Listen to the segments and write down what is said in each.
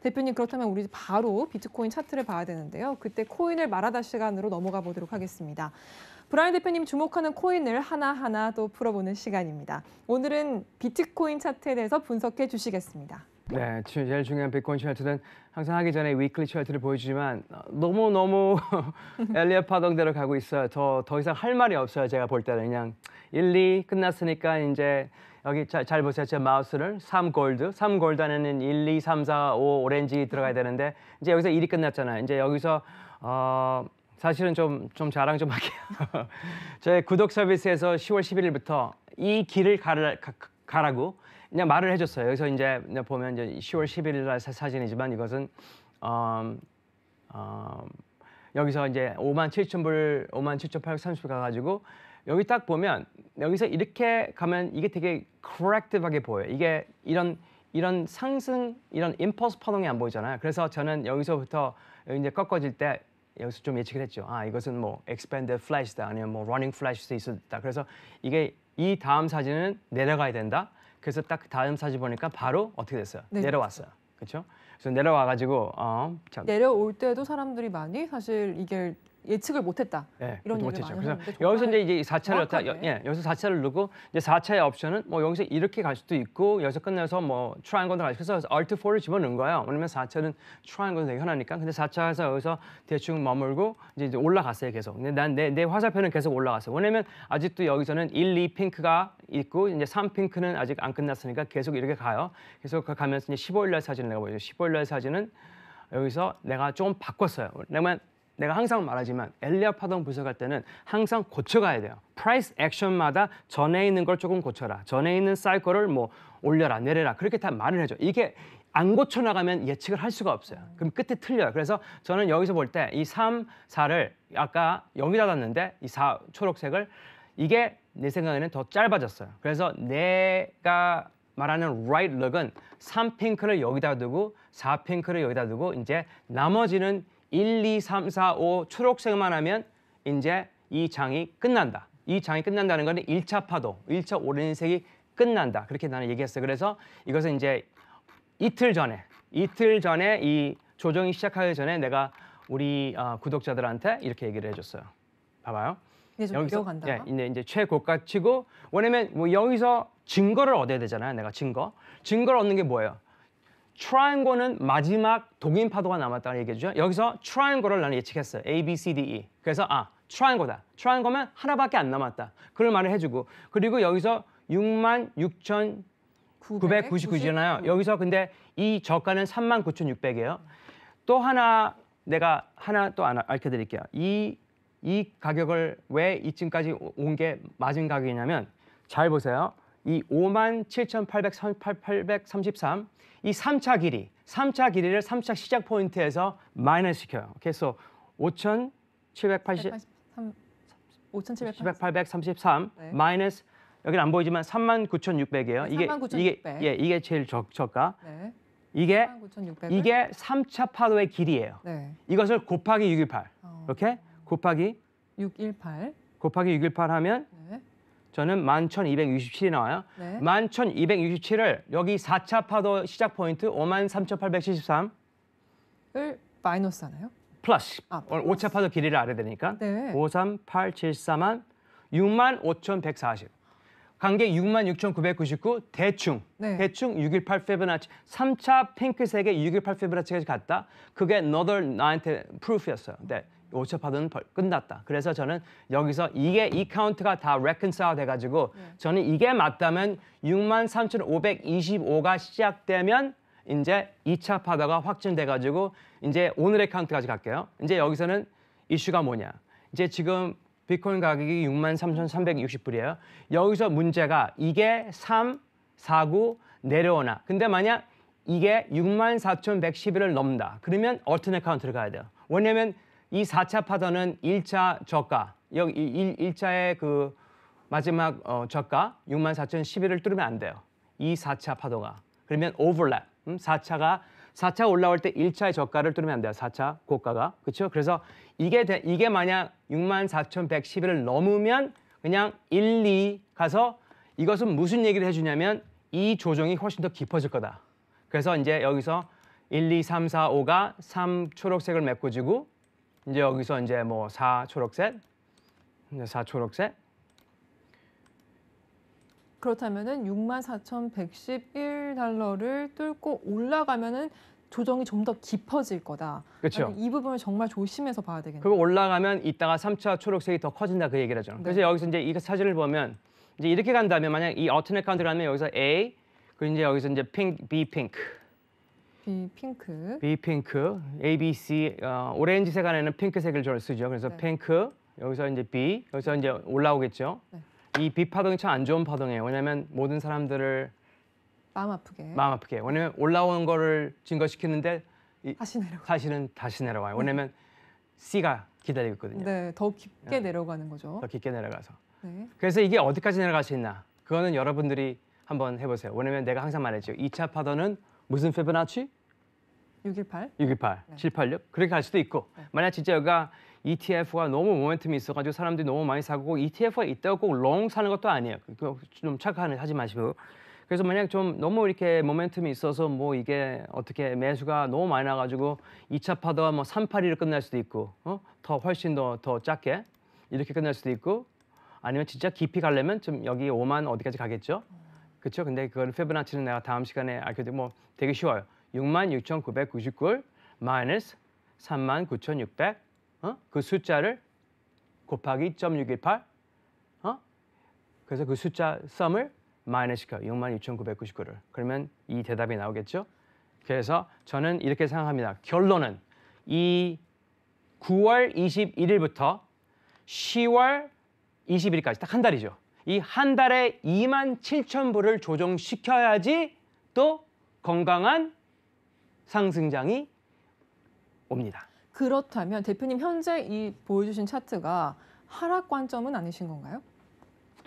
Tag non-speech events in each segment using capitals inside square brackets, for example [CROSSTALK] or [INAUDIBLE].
대표님 그렇다면 우리 바로 비트코인 차트를 봐야 되는데요. 그때 코인을 말하다 시간으로 넘어가 보도록 하겠습니다. 브라인 대표님 주목하는 코인을 하나하나 또 풀어보는 시간입니다. 오늘은 비트코인 차트에 대해서 분석해 주시겠습니다. 네, 제일 중요한 비트코인 차트는 항상 하기 전에 위클리 차트를 보여주지만 어, 너무 너무 [LAUGHS] 엘리엇 파동대로 가고 있어요. 더 더 이상 할 말이 없어요. 제가 볼 때는 그냥 1, 2 끝났으니까 이제 여기 자, 잘 보세요. 제 마우스를 3골드, 3골드 안에는 1, 2, 3, 4, 5 오렌지 들어가야 되는데 이제 여기서 일이 끝났잖아요. 이제 여기서 어, 사실은 좀, 좀 자랑 좀 할게요. [LAUGHS] 저의 구독 서비스에서 10월 11일부터 이 길을 가를 가, 가 라고 그냥 말을 해줬어요. 여기서 이제 보면 이제 10월 11일 날 사진이지만 이것은 어, 어, 여기서 이제 5만 7천 불, 5만 7천 830불 가가지고 여기 딱 보면 여기서 이렇게 가면 이게 되게 corrective하게 보여요. 이게 이런 이런 상승 이런 임펄스 파동이 안 보이잖아요. 그래서 저는 여기서부터 이제 꺾어질 때 여기서 좀 예측을 했죠. 아 이것은 뭐 expanded flash다 아니면 뭐 running flash도 있었다. 그래서 이게 이 다음 사진은 내려가야 된다. 그래서 딱 다음 사진 보니까 바로 어떻게 됐어요? 네. 내려왔어요. 그렇죠? 그래서 내려와 가지고 어, 참. 내려올 때도 사람들이 많이 사실 이게 예측을 못했다. 네, 이런 얘기죠 많이 그래서 여기서 이제 이제 4차를 여타, 여, 예, 여기서 4차를 누고 이제 4차의 옵션은 뭐 여기서 이렇게 갈 수도 있고 여기서 끝내서 뭐 트라이앵글도 갈 수도 있어서 a 트 t 4를 집어넣은 거예요. 왜냐면 4차는 트라이앵글도 되게 흔하니까. 근데 4차에서 여기서 대충 머물고 이제, 이제 올라갔어요, 계속. 근데 난 내 내 화살표는 계속 올라갔어요. 왜냐면 아직도 여기서는 1, 2 핑크가 있고 이제 3 핑크는 아직 안 끝났으니까 계속 이렇게 가요. 계속 그 가면서 이제 15일 날 사진을 내가 보여요. 15일 날 사진은 여기서 내가 조금 바꿨어요. 왜냐면 내가 항상 말하지만 엘리아파동 분석할 때는 항상 고쳐가야 돼요. 프라이스 액션마다 전에 있는 걸 조금 고쳐라. 전에 있는 사이클을 뭐 올려라, 내려라. 그렇게 다 말을 해줘. 이게 안 고쳐 나가면 예측을 할 수가 없어요. 그럼 끝에 틀려요. 그래서 저는 여기서 볼 때 이 3, 4를 아까 여기다 놨는데 이 4 초록색을 이게 내 생각에는 더 짧아졌어요. 그래서 내가 말하는 right look은 3 핑크를 여기다 두고 4 핑크를 여기다 두고 이제 나머지는 1, 2, 3, 4, 5 초록색만 하면 이제 이 장이 끝난다. 이 장이 끝난다는 거는 1차 파도, 1차 오렌색이 끝난다. 그렇게 나는 얘기했어요. 그래서 이것은 이제 이틀 전에, 이틀 전에 이 조정이 시작하기 전에 내가 우리 어, 구독자들한테 이렇게 얘기를 해줬어요. 봐봐요. 여기서 간다. 예, 이제, 이제 최고가 치고 왜냐면 뭐 여기서 증거를 얻어야 되잖아요. 내가 증거. 증거를 얻는 게 뭐예요? 트라이앵거는 마지막 독인 파도가 남았다는 얘기죠. 여기서 트라이앵거를 나는 예측했어요. A, B, C, D, E. 그래서 아, 트라이앵거다. 트라이앵거면 하나밖에 안 남았다. 그런 말을 해주고 그리고 여기서 6만 6천 999잖아요. 여기서 근데 이 저가는 3만 9,600이에요. 또 하나 내가 하나 또 하나 알려드릴게요. 이, 이 가격을 왜 이쯤까지 온 게 맞은 가격이냐면 잘 보세요. 이 57,833, 만이 3차 길이, 3차 길이를 3차 시작 포인트에서 마이너스 시켜요. 그래서 5 7 8 3 네. 마이너스 여기는 안 보이지만 39,600이에요. 만 이게 39,600. 이게 예, 이게 제일 적, 저가. 네. 이게 이게 3차 파도의 길이에요. 네. 이것을 곱하기 618. 어. 이렇게 곱하기 618 곱하기 618 하면 네. 저는 11,267이 나와요. 네. 11,267을 여기 4차 파도 시작 포인트 53,873을 마이너스 하나요? 플러스. 아, 오늘 5차 파도 길이를 알아야 되니까. 네. 53874만 65,140. 관계 66,999 대충 네. 대충 618 페브나치 3차 핑크색의 618 페브나치까지 갔다. 그게 너덜 나한테 프루프였어요. 네. 오차파도는 끝났다. 그래서 저는 여기서 이게 이 카운트가 다레컨 c o n 돼가지고 네. 저는 이게 맞다면 63,525가 시작되면 이제 2차 파다가 확진돼가지고 이제 오늘의 카운트까지 갈게요. 이제 여기서는 이슈가 뭐냐. 이제 지금 비트코인 가격이 63,360불이에요. 여기서 문제가 이게 3, 4, 9 내려오나. 근데 만약 이게 64,111을 넘는다. 그러면 얼터넷 카운트를 가야 돼요. 왜냐면 이 4차 파더는 1차 저가, 여기 1, 1차의 그 마지막 어, 저가 64,011을 뚫으면 안 돼요. 이 4차 파도가. 그러면 오버랩. 음, 4차가 4차 올라올 때 1차의 저가를 뚫으면 안 돼요. 4차 고가가. 그렇죠? 그래서 이게 되, 이게 만약 64,111을 넘으면 그냥 1, 2 가서 이것은 무슨 얘기를 해 주냐면 이 조정이 훨씬 더 깊어질 거다. 그래서 이제 여기서 1, 2, 3, 4, 5가 3 초록색을 메꿔주고 이제 여기서 이제 뭐4 초록색, 이제 4 초록색. 그렇다면은 64,111달러를 뚫고 올라가면은 조정이 좀 더 깊어질 거다. 그렇죠. 이 부분을 정말 조심해서 봐야 되겠네요. 그리고 올라가면 이따가 3차 초록색이 더 커진다 그 얘기를 하죠. 네. 그래서 여기서 이제 이 사진을 보면 이제 이렇게 간다면 만약 이 어트넷 카운트를 하면 여기서 A 그리고 이제 여기서 이제 핑 B 핑크 B 핑크. B 핑크, A, B, C 어, 오렌지색 안에는 핑크색을 주로 쓰죠. 그래서 네. 핑크 여기서 이제 B 여기서 이제 올라오겠죠. 네. 이비 파동이 참 안 좋은 파동이에요. 왜냐면 모든 사람들을 마음 아프게. 마음 아프게. 왜냐면 올라오는 거를 증거시키는데 이, 다시 내려가. 사실은 다시 내려와요. 왜냐면 C가 기다리고 있거든요. 네, 더 깊게 네. 내려가는 거죠. 더 깊게 내려가서. 네. 그래서 이게 어디까지 내려갈 수 있나? 그거는 여러분들이 한번 해보세요. 왜냐면 내가 항상 말했죠. 2차 파도는 무슨 페브나치 618? 618, 네. 786 그렇게 갈 수도 있고 네. 만약 진짜 여기가 ETF가 너무 모멘텀이 있어가지고 사람들이 너무 많이 사고 ETF가 있다고 꼭 롱 사는 것도 아니에요. 좀착각하지 마시고 그래서 만약 좀 너무 이렇게 모멘텀이 있어서 뭐 이게 어떻게 매수가 너무 많이 나가지고 2차 파도가 뭐 382로 끝날 수도 있고 어? 더 훨씬 더더 작게 이렇게 끝날 수도 있고 아니면 진짜 깊이 가려면 좀 여기 5만 어디까지 가겠죠? 그렇죠? 근데 그걸 페브나치는 내가 다음 시간에 알게 되면 뭐 되게 쉬워요. 6 6 9 9 9 마이너스 39,600 어? 그 숫자를 곱하기 2.618 어? 그래서 그 숫자 썸을 마이너스 시켜 66,999를 그러면 이 대답이 나오겠죠? 그래서 저는 이렇게 생각합니다. 결론은 이 9월 21일부터 10월 20일까지 딱 한 달이죠. 이 한 달에 2만 7천 불을 조정시켜야지 또 건강한 상승장이 옵니다. 그렇다면 대표님 현재 이 보여주신 차트가 하락 관점은 아니신 건가요?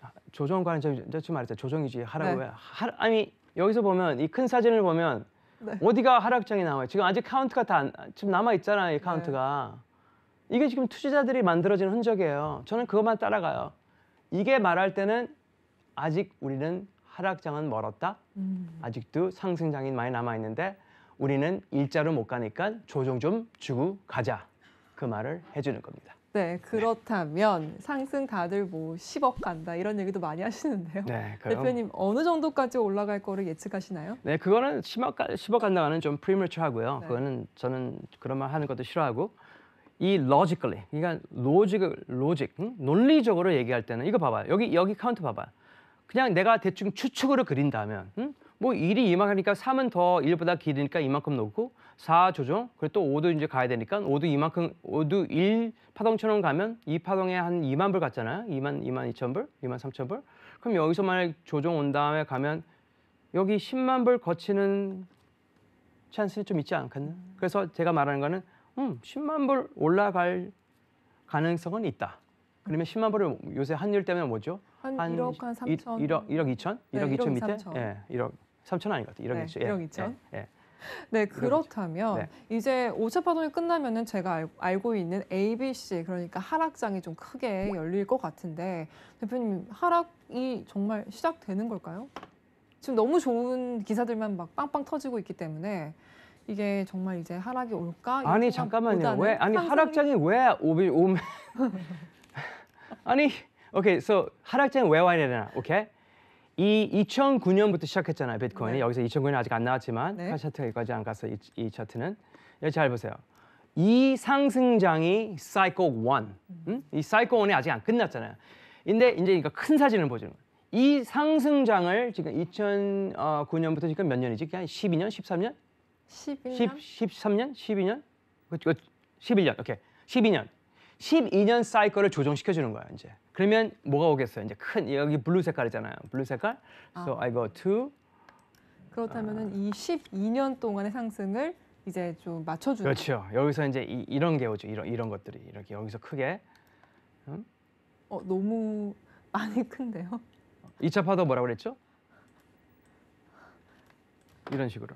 아, 조정 관점 지금 말했죠 조정이지 하락을 네. 하, 아니 여기서 보면 이 큰 사진을 보면 네. 어디가 하락장이 나와요 지금 아직 카운트가 다 지금 남아 있잖아요 이 네. 카운트가 네. 이게 지금 투자자들이 만들어진 흔적이에요 저는 그것만 따라가요 이게 말할 때는 아직 우리는 하락장은 멀었다 음. 아직도 상승장이 많이 남아 있는데 우리는 일자로 못 가니까 조정 좀 주고 가자. 그 말을 해주는 겁니다. 네, 그렇다면 네. 상승 다들 뭐 10억 간다 이런 얘기도 많이 하시는데요. 네, 그럼. 대표님 어느 정도까지 올라갈 거를 예측하시나요? 네, 그거는 10억, 10억 간다가는 좀 프리머처하고요. 네. 그거는 저는 그런 말 하는 것도 싫어하고 이 logically, 그러니까 로직, 로직, 응? 논리적으로 얘기할 때는 이거 봐봐. 여기 여기 카운트 봐봐. 그냥 내가 대충 추측으로 그린다면 응? 뭐일이 이만하니까 3은 더 1보다 길으니까 이만큼 넣고 4 조정 그리고 또 5도 이제 가야 되니까 5도 이만큼 5도 1 파동처럼 가면 이 파동에 한 2만 불 갔잖아요. 2만 2만 2천 불, 2만 3천 불. 그럼 여기서 만약 조정 온 다음에 가면 여기 10만 불 거치는 찬스 좀 있지 않겠나? 그래서 제가 말하는 거는 음 10만 불 올라갈 가능성은 있다. 그러면 10만 불을 요새 환율 때문에 뭐죠? 한, 한 1억 한 3천. 1억 1억 2천? 1억 2천 밑에? 예, 1억 3천 아닌것 같아요. 1억 네, 2천. 1억 2천. 예, 예. 네, 그렇다면 네. 이제 오차 파동이 끝나면은 제가 알, 고 있는 ABC 그러니까 하락장이 좀 크게 열릴 것 같은데 대표님 하락이 정말 시작되는 걸까요? 지금 너무 좋은 기사들만 막 빵빵 터지고 있기 때문에 이게 정말 이제 하락이 올까? 아니 잠깐만요. 왜 아니 상승이... 하락장이 왜 오비 오면 [LAUGHS] [LAUGHS] 아니 오케이 okay, so 하락장이 왜 와야 되나? 오케이. Okay? 이 2009년부터 시작했잖아요 비트코인이 네. 여기서 2009년 아직 안 나왔지만 네. 차트까지 안 가서 이, 이 차트는 여기 예, 잘 보세요 이 상승장이 사이코 1, 이사이코 1이 아직 안 끝났잖아요 근데 이제 이거 큰 사진을 보죠 이 상승장을 지금 2009년부터 지금 몇 년이지? 그냥 12년? 13년? 11년? 10, 13년? 12년? 11년, 오케이. 12년. 12년 사이코를 조정시켜주는 거야, 이제. 그러면 뭐가 오겠어요? 이제 큰 여기 블루 색깔이잖아요. 블루 색깔. 아. So I go to 그렇다면은 이 12년 동안의 상승을 이제 좀 맞춰주는. 그렇죠. 여기서 이제 이, 런게 오죠. 이런 이런 것들이 이렇게 여기서 크게 어 너무 많이 [LAUGHS] 큰데요. 이차 파도 뭐라 그랬죠? 이런 식으로.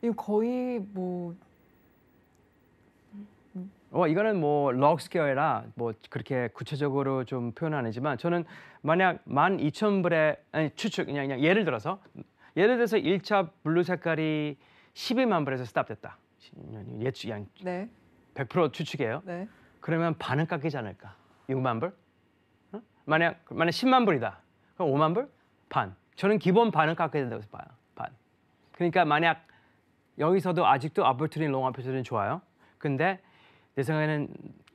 이거 거의 뭐어 이거는 뭐 럭스케어라 뭐 그렇게 구체적으로 좀 표현은 아니지만 저는 만약 만0 0 불에 아니 추측 그냥 그냥 예를 들어서 예를 들어서 1차 블루 색깔이 1이만 불에서 스탑됐다. 예측 양 네. 100% 추측이에요. 네. 그러면 반은 깎이지 않을까? 6만 불? 만약 만약 10만 불이다. 그럼 5만 불? 반. 저는 기본 반은 깎아야 된다고 봐요. 반. 그러니까 만약 여기서도 아직도 아볼트린 롱 앞에서는 좋아요. 근데 내 생각에는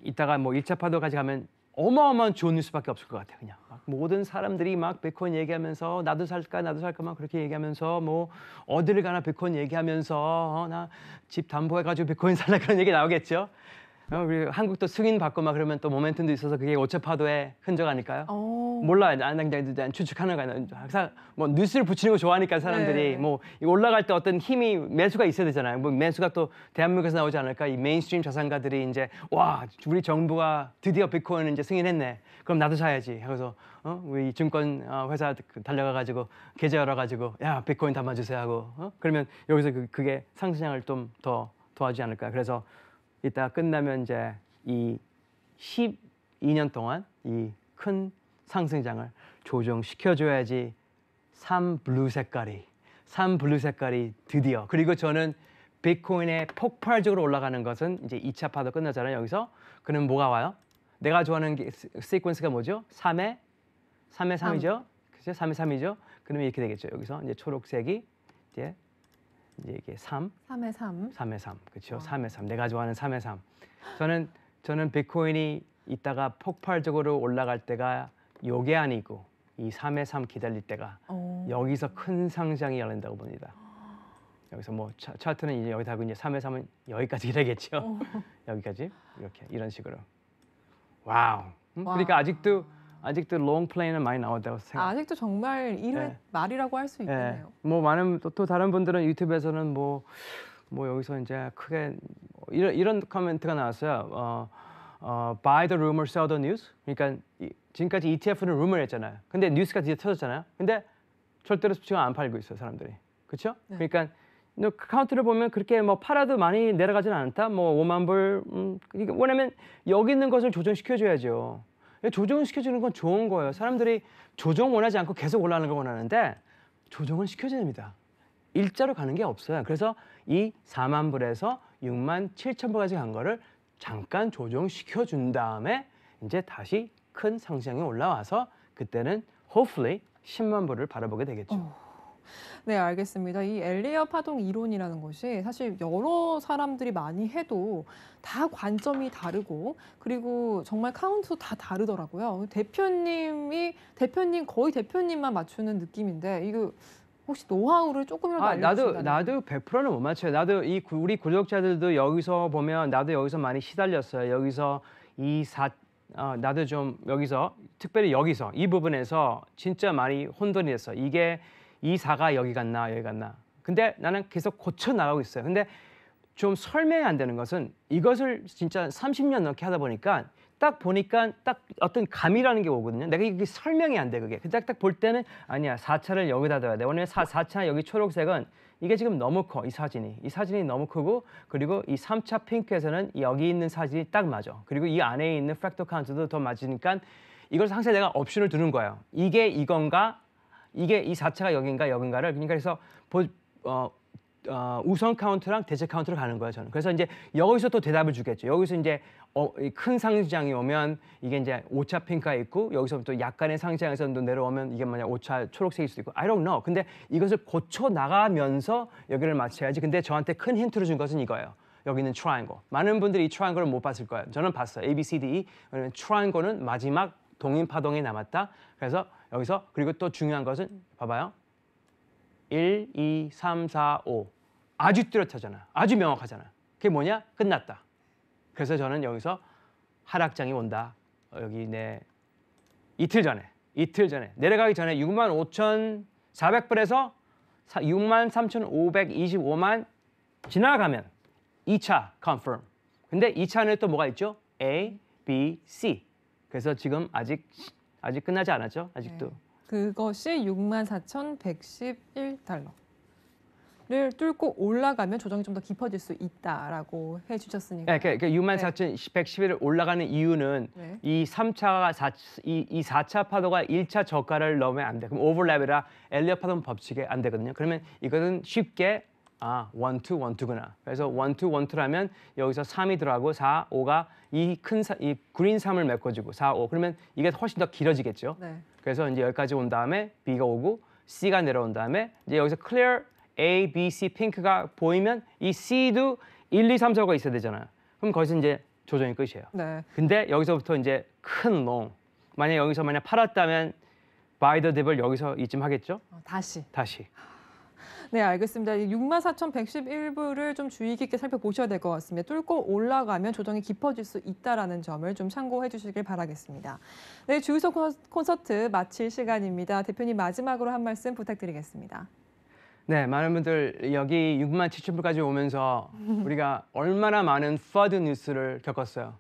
이따가 뭐 1차 파도까지 가면 어마어마한 좋은 뉴스밖에 없을 것 같아 요 그냥 모든 사람들이 막 베콘 얘기하면서 나도 살까 나도 살까 막 그렇게 얘기하면서 뭐 어디를 가나 베콘 얘기하면서 어, 나집 담보해가지고 베콘 살라 그런 얘기 나오겠죠 어, 우리 한국도 승인 받고 막 그러면 또 모멘텀도 있어서 그게 5차 파도의 흔적 아닐까요? 오. 어. 몰라 안당장도 추측하는 거는 항상 뭐 뉴스를 붙이는 거 좋아하니까 사람들이 네. 뭐 올라갈 때 어떤 힘이 매수가 있어야 되잖아요. 뭐 매수가 또 대한민국에서 나오지 않을까? 이 메인스트림 자산가들이 이제 와 우리 정부가 드디어 비코인을 이제 승인했네. 그럼 나도 사야지. 그래서 어? 우리 증권 어, 회사 그 달려가 가지고 계좌 열어 가지고 야비코인 담아주세요 하고 어? 그러면 여기서 그, 그게 상승을좀 더 도와주지 않을까? 그래서 이따 끝나면 이제 이 12년 동안 이큰 상승장을 조정시켜줘야지 삼 블루 색깔이 삼 블루 색깔이 드디어 그리고 저는 비트코인의 폭발적으로 올라가는 것은 이제 2차 파도 끝나잖아요 여기서 그럼 뭐가 와요? 내가 좋아하는 시퀀스가 뭐죠? 3의 3의 3이죠. 그죠? 3의 3이죠. 그러면 이렇게 되겠죠. 여기서 이제 초록색이 이제 이제 이게 3. 3의 3. 3의 3. 그렇죠? 어. 3의 3. 내가 좋아하는 3의 3. 저는 저는 비트코인이 있다가 폭발적으로 올라갈 때가 요게 아니고 이3의3 기다릴 때가 오. 여기서 큰 상장이 열린다고 봅니다. 여기서 뭐 차, 차트는 이제 여기다 하고 이제 3회 3은 여기까지 이래겠죠. [LAUGHS] 여기까지 이렇게 이런 식으로. 와우. 음? 그러니까 아직도 아직도 롱 플레이는 많이 나왔다고 생각. 아, 아직도 정말 1회 네. 말이라고 할 수있네요 네. 뭐 많은 또, 또 다른 분들은 유튜브에서는 뭐뭐 뭐 여기서 이제 크게 뭐 이런 이런 코멘트가 나왔어요. 어, 어, buy the rumor, sell the news. 그러니까 이, 지금까지 ETF는 rumor 했잖아요. 근데 뉴스가 드디어 터졌잖아요. 근데 절대로 수치가 안 팔고 있어요, 사람들이. 그렇죠? 네. 그러니까 그 카운트를 보면 그렇게 뭐 팔아도 많이 내려가진 않다. 뭐 5만 불. 음, 그러니까 왜냐면 여기 있는 것을 조정시켜줘야죠. 조정을 시켜주는 건 좋은 거예요. 사람들이 조정 원하지 않고 계속 올라가는 걸 원하는데 조정은 시켜야됩니다 일자로 가는 게 없어요. 그래서 이 4만 불에서 6만 7천 불까지 간 거를 잠깐 조정시켜 준 다음에 이제 다시 큰 상승이 올라와서 그때는 hopefully 10만 불을 바라보게 되겠죠. 어. 네, 알겠습니다. 이 엘리어 파동 이론이라는 것이 사실 여러 사람들이 많이 해도 다 관점이 다르고 그리고 정말 카운트도 다 다르더라고요. 대표님이 대표님 거의 대표님만 맞추는 느낌인데 이거 혹시 노하우를 조금이라도 아, 나도 알려주신다면 나도 100%는 못 맞춰요. 나도 이 우리 구독자들도 여기서 보면 나도 여기서 많이 시달렸어요. 여기서 이사 어, 나도 좀 여기서 특별히 여기서 이 부분에서 진짜 많이 혼돈이 됐어. 이게 이 사가 여기 갔나 여기 갔나. 근데 나는 계속 고쳐 나가고 있어요. 근데 좀 설명이 안 되는 것은 이것을 진짜 30년 넘게 하다 보니까 딱 보니까 딱 어떤 감이라는 게 오거든요. 내가 이게 설명이 안 돼, 그게. 딱딱볼 때는 아니야, 4차를 여기다 둬야 돼. 오늘 4, 4차 여기 초록색은 이게 지금 너무 커, 이 사진이. 이 사진이 너무 크고 그리고 이 3차 핑크에서는 여기 있는 사진이 딱 맞아. 그리고 이 안에 있는 팩터 카운트도 더 맞으니까 이걸 항상 내가 옵션을 두는 거예요. 이게 이건가? 이게 이 4차가 여긴가 여긴가를 그러니까 그래서 보, 어, 어, 우선 카운트랑 대체 카운트로 가는 거예요 저는. 그래서 이제 여기서 또 대답을 주겠죠. 여기서 이제 어, 큰 상장이 오면 이게 이제 오차 핑크가 있고 여기서부터 약간의 상장에서 또 내려오면 이게 만약 오차 초록색일 수도 있고 I don't know. 근데 이것을 고쳐 나가면서 여기를 맞춰야지. 근데 저한테 큰 힌트를 준 것은 이거예요. 여기는 트라이앵글. 많은 분들이 이 트라이앵글을 못 봤을 거예요. 저는 봤어요. A, B, C, D, E. 왜면 트라이앵글은 마지막 동인 파동이 남았다. 그래서 여기서 그리고 또 중요한 것은 봐봐요. 1, 2, 3, 4, 5 아주 뚜렷하잖아. 아주 명확하잖아. 그게 뭐냐? 끝났다. 그래서 저는 여기서 하락장이 온다. 여기 내 이틀 전에 이틀 전에 내려가기 전에 6만 5천 400불에서 6만 3,525만 지나가면 2차 confirm. 근데 2차는 또 뭐가 있죠? A, B, C. 그래서 지금 아직 아직 끝나지 않았죠? 아직도. 네. 그것이 64,111달러를 뚫고 올라가면 조정이 좀 더 깊어질 수 있다라고 해주셨으니까. 네, 그러니까 64,111을 올라가는 이유는 네. 이 3차가 4, 이, 이 4차 파도가 1차 저가를 넘으면 안 돼. 그럼 오버랩이라 엘리엇 파동 법칙에 안 되거든요. 그러면 이거는 쉽게 아, 원투 원투구나. 그래서 원투 원투라면 여기서 3이 들어가고 4, 5가 이 큰이 그린 3을 메꿔주고 4, 5. 그러면 이게 훨씬 더 길어지겠죠. 네. 그래서 이제 여기까지 온 다음에 B가 오고 C가 내려온 다음에 이제 여기서 clear A, B, C 핑크가 보이면 이 C도 1, 2, 3, 4가 있어야 되잖아요. 그럼 거기서 이제 조정이 끝이에요. 네. 근데 여기서부터 이제 큰 롱. 만약 여기서 만약 팔았다면 바이 더 딥을 여기서 이쯤 하겠죠? 어, 다시. 다시. 네, 알겠습니다. 64,111부를 좀 주의 깊게 살펴보셔야 될 것 같습니다. 뚫고 올라가면 조정이 깊어질 수 있다라는 점을 좀 참고해 주시길 바라겠습니다. 네, 주유소 콘서트 마칠 시간입니다. 대표님 마지막으로 한 말씀 부탁드리겠습니다. 네, 많은 분들 여기 6만 7천불까지 오면서 [LAUGHS] 우리가 얼마나 많은 퍼드 뉴스를 겪었어요.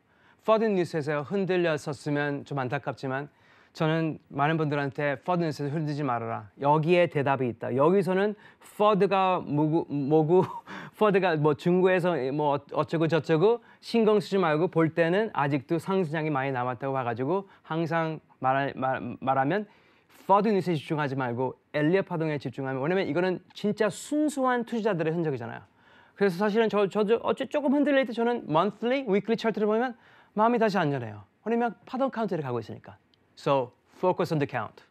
퍼드 뉴스에서 흔들렸었으면 좀 안타깝지만 저는 많은 분들한테 퍼드에서 흔들지 말아라. 여기에 대답이 있다. 여기서는 퍼드가 뭐고, 뭐고 [LAUGHS] 퍼드가 뭐 중국에서 뭐 어, 어쩌고 저쩌고 신경 쓰지 말고 볼 때는 아직도 상승장이 많이 남았다고 봐가지고 항상 말하, 말, 말하면 퍼드 뉴스에 집중하지 말고 엘리엇 파동에 집중하면 왜냐면 이거는 진짜 순수한 투자자들의 흔적이잖아요. 그래서 사실은 저, 저도 어째 조금 흔들릴 때 저는 monthly, weekly 차트를 보면 마음이 다시 안전해요. 왜냐면 파동 카운트를 가고 있으니까. So focus on the count.